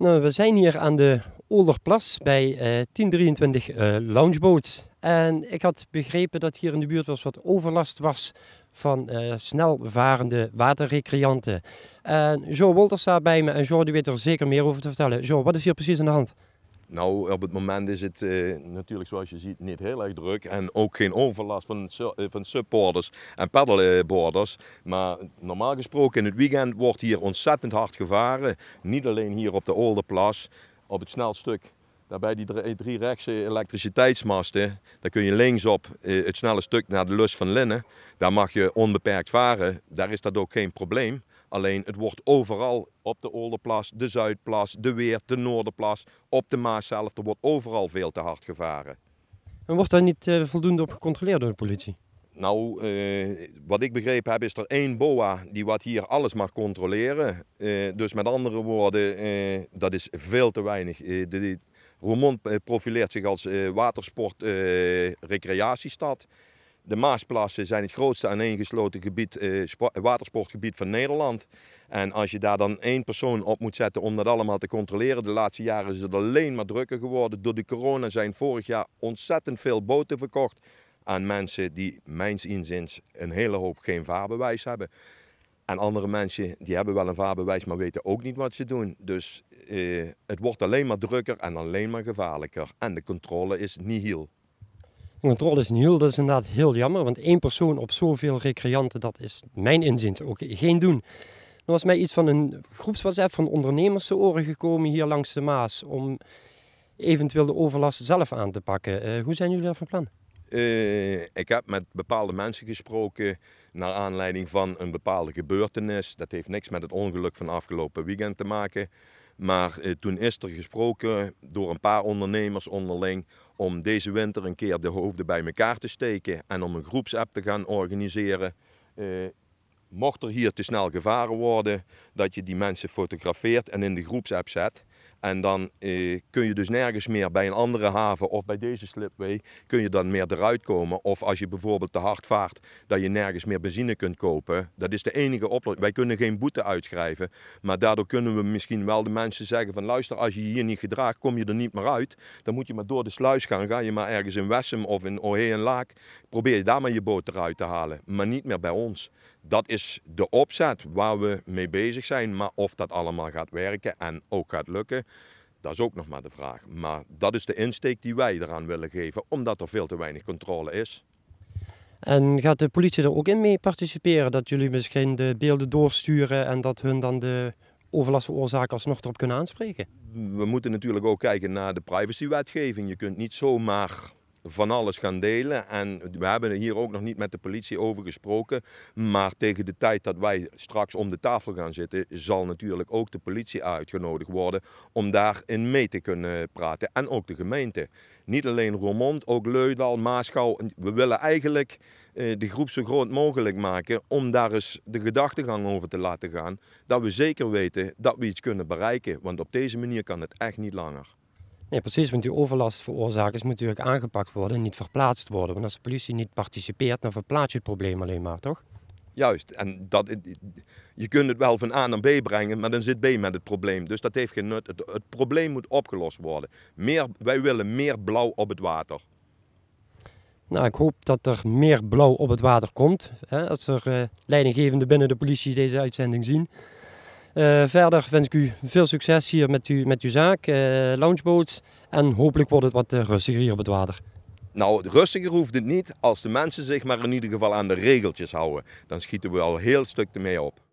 Nou, we zijn hier aan de Olderplas bij 1023 uh, Loungeboat. En ik had begrepen dat hier in de buurt was wat overlast was van eh, snelvarende waterrecreanten. En Jo Wolters staat bij me en Jo die weet er zeker meer over te vertellen. Jo, wat is hier precies aan de hand? Nou, op het moment is het eh, natuurlijk, zoals je ziet, niet heel erg druk. En ook geen overlast van, eh, van supporters en paddleboarders. Maar normaal gesproken in het weekend wordt hier ontzettend hard gevaren. Niet alleen hier op de Olderplas, op het snelstuk Daarbij die drie rechtse elektriciteitsmasten, daar kun je linksop eh, het snelle stuk naar de lus van Linnen. Daar mag je onbeperkt varen, daar is dat ook geen probleem. Alleen het wordt overal op de Olderplas, de Zuidplas, de Weer, de Noorderplas, op de Maas zelf, er wordt overal veel te hard gevaren. En wordt daar niet eh, voldoende op gecontroleerd door de politie? Nou, eh, wat ik begrepen heb is er één boa die wat hier alles mag controleren. dus met andere woorden, dat is veel te weinig. De, Roermond eh, profileert zich als eh, watersport-recreatiestad. Eh, de Maasplassen zijn het grootste aaneengesloten gebied, eh, watersportgebied van Nederland. En als je daar dan één persoon op moet zetten om dat allemaal te controleren. De laatste jaren is het alleen maar drukker geworden. Door de corona zijn vorig jaar ontzettend veel boten verkocht aan mensen die mijns inzins een hele hoop geen vaarbewijs hebben. En andere mensen die hebben wel een vaarbewijs, maar weten ook niet wat ze doen. Dus eh, het wordt alleen maar drukker en alleen maar gevaarlijker. En de controle is nihil. De controle is nihil, dat is inderdaad heel jammer. Want één persoon op zoveel recreanten, dat is mijn inzicht ook geen doen. Er was mij iets van een groepswhatsapp van ondernemers te oren gekomen hier langs de Maas. Om eventueel de overlast zelf aan te pakken. Eh, hoe zijn jullie daar van plan? Eh, ik heb met bepaalde mensen gesproken naar aanleiding van een bepaalde gebeurtenis. Dat heeft niks met het ongeluk van afgelopen weekend te maken. Maar eh, toen is er gesproken door een paar ondernemers onderling om deze winter een keer de hoofden bij elkaar te steken en om een groepsapp te gaan organiseren. Eh, mocht er hier te snel gevaren worden, dat je die mensen fotografeert en in de groepsapp zet. En dan eh, kun je dus nergens meer bij een andere haven of bij deze slipway kun je dan meer eruit komen. Of als je bijvoorbeeld te hard vaart, dat je nergens meer benzine kunt kopen. Dat is de enige oplossing. Wij kunnen geen boete uitschrijven. Maar daardoor kunnen we misschien wel de mensen zeggen van luister, als je hier niet gedraagt, kom je er niet meer uit. Dan moet je maar door de sluis gaan. Ga je maar ergens in Wessem of in Ohe en Laak. Probeer je daar maar je boot eruit te halen. Maar niet meer bij ons dat is de opzet waar we mee bezig zijn. Maar of dat allemaal gaat werken en ook gaat lukken, dat is ook nog maar de vraag. Maar dat is de insteek die wij eraan willen geven, omdat er veel te weinig controle is. En gaat de politie er ook in mee participeren? Dat jullie misschien de beelden doorsturen en dat hun dan de overlastoorzaak alsnog erop kunnen aanspreken? We moeten natuurlijk ook kijken naar de privacywetgeving. Je kunt niet zomaar van alles gaan delen. En we hebben hier ook nog niet met de politie over gesproken. Maar tegen de tijd dat wij straks om de tafel gaan zitten, zal natuurlijk ook de politie uitgenodigd worden om daarin mee te kunnen praten. En ook de gemeente. Niet alleen Roermond, ook Leudal, Maaschouw. We willen eigenlijk eh, de groep zo groot mogelijk maken om daar eens de gedachtegang over te laten gaan. Dat we zeker weten dat we iets kunnen bereiken. Want op deze manier kan het echt niet langer. Nee, precies, want die overlastveroorzakers moeten natuurlijk aangepakt worden en niet verplaatst worden. Want als de politie niet participeert, dan verplaats je het probleem alleen maar, toch? Juist, en dat, je kunt het wel van A naar B brengen, maar dan zit B met het probleem. Dus dat heeft geen nut. Het, probleem moet opgelost worden. Meer, wij willen meer blauw op het water. Nou, ik hoop dat er meer blauw op het water komt. Hè, als er eh, leidinggevenden binnen de politie deze uitzending zien. Eh, verder wens ik u veel succes hier met, u, met uw zaak, uh, eh, loungeboats. En hopelijk wordt het wat eh, rustiger hier op het water. Nou, rustiger hoeft het niet als de mensen zich maar in ieder geval aan de regeltjes houden. Dan schieten we al heel stuk ermee op.